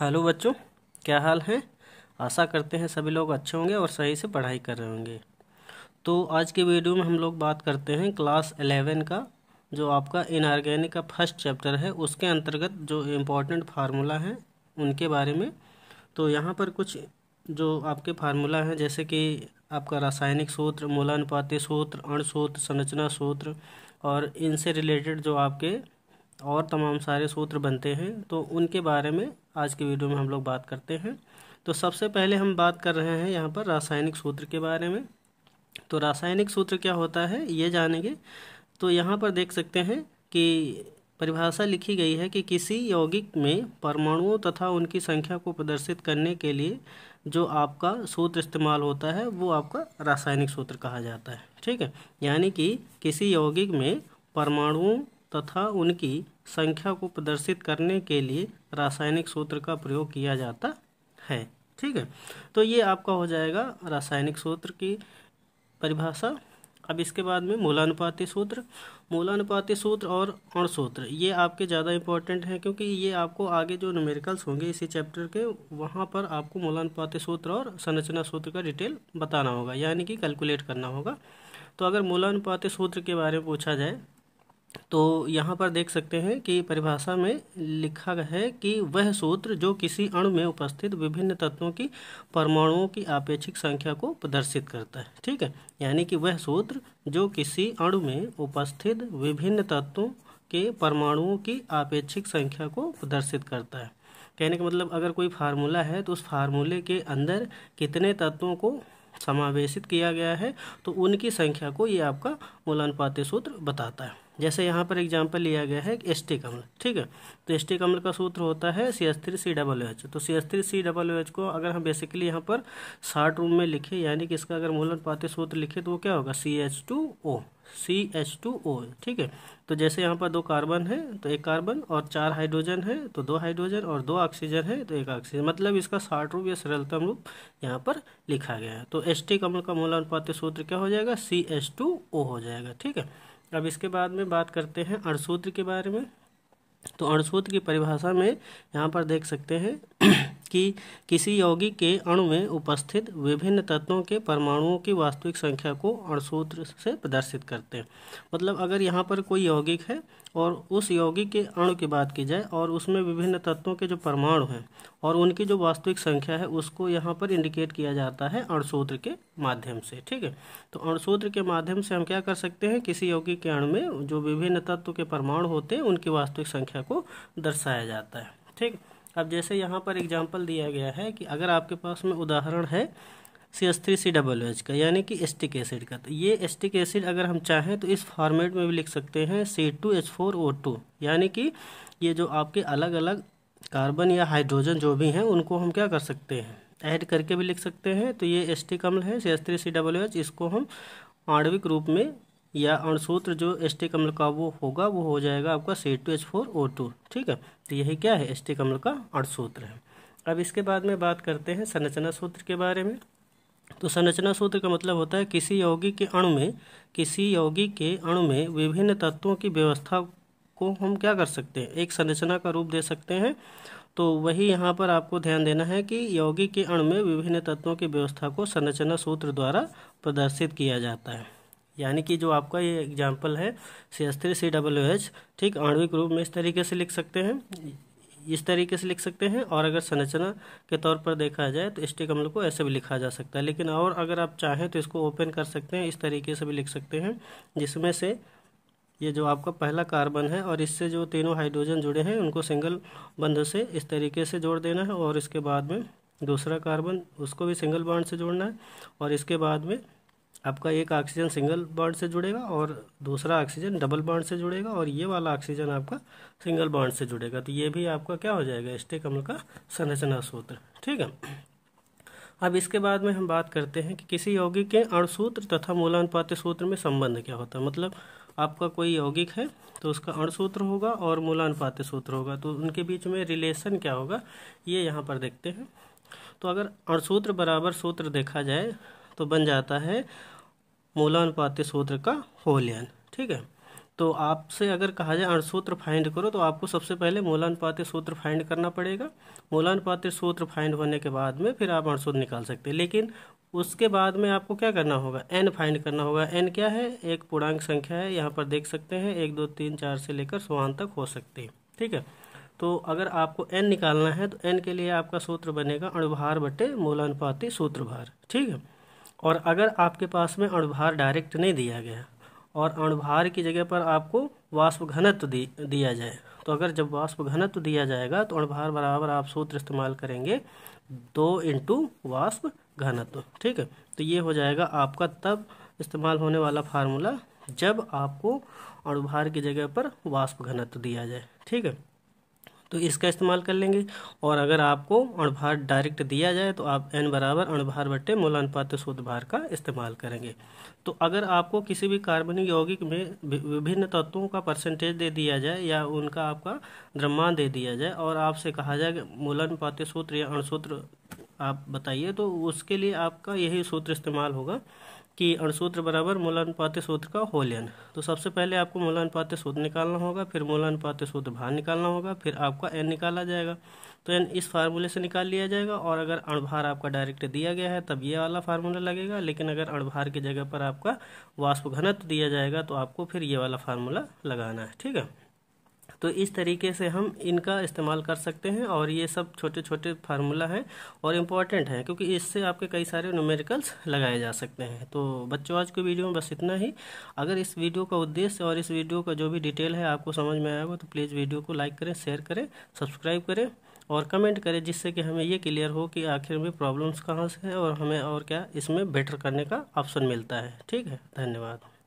hello बच्चों क्या हाल है आशा करते हैं सभी लोग अच्छे होंगे और सही से पढ़ाई कर रहे होंगे तो आज के वीडियो में हम लोग बात करते हैं क्लास एलेवन का जो आपका इनऑर्गेनिक का फर्स्ट चैप्टर है उसके अंतर्गत जो इम्पोर्टेंट फार्मूला हैं उनके बारे में तो यहाँ पर कुछ जो आपके फार्मूला हैं जैसे कि आपका रासायनिक सूत्र मूलानुपाती सूत्र अणसूत्र संरचना सूत्र और इनसे रिलेटेड जो आपके और तमाम सारे सूत्र बनते हैं तो उनके बारे में आज के वीडियो में हम लोग बात करते हैं तो सबसे पहले हम बात कर रहे हैं यहाँ पर रासायनिक सूत्र के बारे में तो रासायनिक सूत्र क्या होता है ये जानेंगे तो यहाँ पर देख सकते हैं कि परिभाषा लिखी गई है कि किसी यौगिक में परमाणुओं तथा उनकी संख्या को प्रदर्शित करने के लिए जो आपका सूत्र इस्तेमाल होता है वो आपका रासायनिक सूत्र कहा जाता है ठीक है यानी कि किसी यौगिक में परमाणुओं तथा उनकी संख्या को प्रदर्शित करने के लिए रासायनिक सूत्र का प्रयोग किया जाता है ठीक है तो ये आपका हो जाएगा रासायनिक सूत्र की परिभाषा अब इसके बाद में मूलानुपाति सूत्र मूलानुपाति सूत्र और अण सूत्र ये आपके ज़्यादा इंपॉर्टेंट हैं क्योंकि ये आपको आगे जो न्यूमेरिकल्स होंगे इसी चैप्टर के वहाँ पर आपको मूलानुपाति सूत्र और संरचना सूत्र का डिटेल बताना होगा यानी कि कैलकुलेट करना होगा तो अगर मूलानुपाति सूत्र के बारे में पूछा जाए तो यहाँ पर देख सकते हैं कि परिभाषा में लिखा है कि वह सूत्र जो किसी अणु में उपस्थित विभिन्न तत्वों की परमाणुओं की आपेक्षिक संख्या को प्रदर्शित करता है ठीक है यानी कि वह सूत्र जो किसी अणु में उपस्थित विभिन्न तत्वों के परमाणुओं की आपेक्षिक संख्या को प्रदर्शित करता है कहने का मतलब अगर कोई फार्मूला है तो उस फार्मूले के अंदर कितने तत्वों को समावेशित किया गया है तो उनकी संख्या को ये आपका मूलानुपाती सूत्र बताता है जैसे यहाँ पर एग्जाम्पल लिया गया है टी कमल ठीक है तो टी कमल का सूत्र होता है C S three C double H तो C S three C double H को अगर हम बेसिकली यहाँ पर शार्ट रूम में लिखे यानी कि इसका अगर मूलन पाते सूत्र लिखे तो वो क्या होगा C H two O C H two O ठीक है तो जैसे यहाँ पर दो कार्बन है तो एक कार्बन और चार हाइड्रोजन है तो दो हाइड्रोजन और दो ऑक्सीजन है तो एक ऑक्सीजन मतलब इसका शार्ट रूप या सरलतम रूप यहाँ पर लिखा गया है तो एस टी कमल का मूलन अनुपात सूत्र क्या हो जाएगा सी एच टू ओ हो जाएगा ठीक है अब इसके बाद में बात करते हैं अणसूत्र के बारे में तो अणसूत्र की परिभाषा में यहाँ पर देख सकते हैं कि किसी यौगिक के अणु में उपस्थित विभिन्न तत्वों के परमाणुओं की वास्तविक संख्या को अणुसूत्र से प्रदर्शित करते हैं मतलब अगर यहाँ पर कोई यौगिक है और उस यौगिक के अणु की बात की जाए और उसमें विभिन्न तत्वों के जो परमाणु हैं और उनकी जो वास्तविक संख्या है उसको यहाँ पर इंडिकेट किया जाता है अणुसूत्र के माध्यम से ठीक है तो अणुसूत्र के माध्यम से हम क्या कर सकते हैं किसी यौगिक के अणु में जो विभिन्न तत्व के परमाणु होते हैं उनकी वास्तविक संख्या को दर्शाया जाता है ठीक अब जैसे यहाँ पर एग्जाम्पल दिया गया है कि अगर आपके पास में उदाहरण है C S three C double H का यानी कि एस्टिक एसिड का तो ये एस्टिक एसिड अगर हम चाहें तो इस फॉर्मेट में भी लिख सकते हैं C two H four O two यानी कि ये जो आपके अलग अलग कार्बन या हाइड्रोजन जो भी हैं उनको हम क्या कर सकते हैं ऐड करके भी लिख सकते हैं तो ये एस्टिक अम्ल है C S three C double H इसको हम आणविक रूप में या अणसूत्र जो एस अम्ल का वो होगा वो हो जाएगा आपका C two H four O two ठीक है तो यही क्या है एस्टिक अम्ल कमल का अणसूत्र है अब इसके बाद में बात करते हैं संरचना सूत्र के बारे में तो संरचना सूत्र का मतलब होता है किसी यौगिक के अणु में किसी यौगिक के अणु में विभिन्न तत्वों की व्यवस्था को हम क्या कर सकते हैं एक संरचना का रूप दे सकते हैं तो वही यहाँ पर आपको ध्यान देना है कि यौगिक के अणु में विभिन्न तत्वों की व्यवस्था को संरचना सूत्र द्वारा प्रदर्शित किया जाता है यानी कि जो आपका ये एग्जाम्पल है C S three C W H ठीक आणविक रूप में इस तरीके से लिख सकते हैं इस तरीके से लिख सकते हैं और अगर संरचना के तौर पर देखा जाए तो स्टिक अम्ल को ऐसे भी लिखा जा सकता है लेकिन और अगर आप चाहें तो इसको ओपन कर सकते हैं इस तरीके से भी लिख सकते हैं जिसमें से ये जो आपका पहला कार्बन है और इससे जो तीनों हाइड्रोजन जुड़े हैं उनको सिंगल बंध से इस तरीके से जोड़ देना है और इसके बाद में दूसरा कार्बन उसको भी सिंगल बाड से जोड़ना है और इसके बाद में आपका एक ऑक्सीजन सिंगल बॉन्ड से जुड़ेगा और दूसरा ऑक्सीजन डबल बॉन्ड से जुड़ेगा और ये वाला ऑक्सीजन आपका सिंगल बॉन्ड से जुड़ेगा तो ये भी आपका क्या हो जाएगा स्टेक अम्ल का संरचना सूत्र ठीक है अब इसके बाद में हम बात करते हैं कि किसी यौगिक के अणसूत्र तथा मूलानुपात सूत्र में संबंध क्या होता है मतलब आपका कोई यौगिक है तो उसका अणसूत्र होगा और मूलानुपात सूत्र होगा तो उनके बीच में रिलेशन क्या होगा ये यहाँ पर देखते हैं तो अगर अणसूत्र बराबर सूत्र देखा जाए तो बन जाता है मूलानुपात सूत्र का होलियन ठीक है तो आपसे अगर कहा जाए अणसूत्र फाइंड करो तो आपको सबसे पहले मूलानुपात सूत्र फाइंड करना पड़ेगा मूलानुपात सूत्र फाइंड होने के बाद में फिर आप अणसूत्र निकाल सकते हैं लेकिन उसके बाद में आपको क्या करना होगा एन फाइंड करना होगा एन क्या है एक पूर्णांक संख्या है यहाँ पर देख सकते हैं एक दो तीन चार से लेकर सोहान तक हो सकती है ठीक है तो अगर आपको एन निकालना है तो एन के लिए आपका सूत्र बनेगा अणुभार बटे मूलानुपाती सूत्रभार ठीक है और अगर आपके पास में अणुभार डायरेक्ट नहीं दिया गया और अणुभार की जगह पर आपको वाष्प घनत्व दिया जाए तो अगर जब वाष्प घनत्व दिया जाएगा तो अणुभार बराबर आप सूत्र इस्तेमाल करेंगे दो इंटू वाष्प घनत्व ठीक है तो ये हो जाएगा आपका तब इस्तेमाल होने वाला फार्मूला जब आपको अणुभार की जगह पर वाष्प घनत्व दिया जाए ठीक है तो इसका इस्तेमाल कर लेंगे और अगर आपको अणभार डायरेक्ट दिया जाए तो आप एन बराबर अणभार बट्टे मूलानुपात शुद्ध भार का इस्तेमाल करेंगे तो अगर आपको किसी भी कार्बनिक यौगिक में विभिन्न तत्वों का परसेंटेज दे दिया जाए या उनका आपका द्रव्यमान दे दिया जाए और आपसे कहा जाए कि मूलानुपात सूत्र या अणसूत्र आप बताइए तो उसके लिए आपका यही सूत्र इस्तेमाल होगा कि अणसूत्र बराबर मूलानुपात्य सूत्र का होलियन तो सबसे पहले आपको मूलानुपात्य सूत्र निकालना होगा फिर मूलानुपात्य सूत्र भार निकालना होगा फिर आपका एन निकाला जाएगा तो एन इस फार्मूले से निकाल लिया जाएगा और अगर अणभार आपका डायरेक्ट दिया गया है तब ये वाला फार्मूला लगेगा लेकिन अगर अणभार की जगह पर आपका वाष्प घनत्व दिया जाएगा तो आपको फिर ये वाला फार्मूला लगाना है ठीक है तो इस तरीके से हम इनका इस्तेमाल कर सकते हैं और ये सब छोटे छोटे फार्मूला हैं और इम्पॉर्टेंट हैं क्योंकि इससे आपके कई सारे न्यूमेरिकल्स लगाए जा सकते हैं तो बच्चों आज के वीडियो में बस इतना ही अगर इस वीडियो का उद्देश्य और इस वीडियो का जो भी डिटेल है आपको समझ में आएगा तो प्लीज़ वीडियो को लाइक करें शेयर करें सब्सक्राइब करें और कमेंट करें जिससे कि हमें ये क्लियर हो कि आखिर में प्रॉब्लम्स कहाँ से हैं और हमें और क्या इसमें बेटर करने का ऑप्शन मिलता है ठीक है धन्यवाद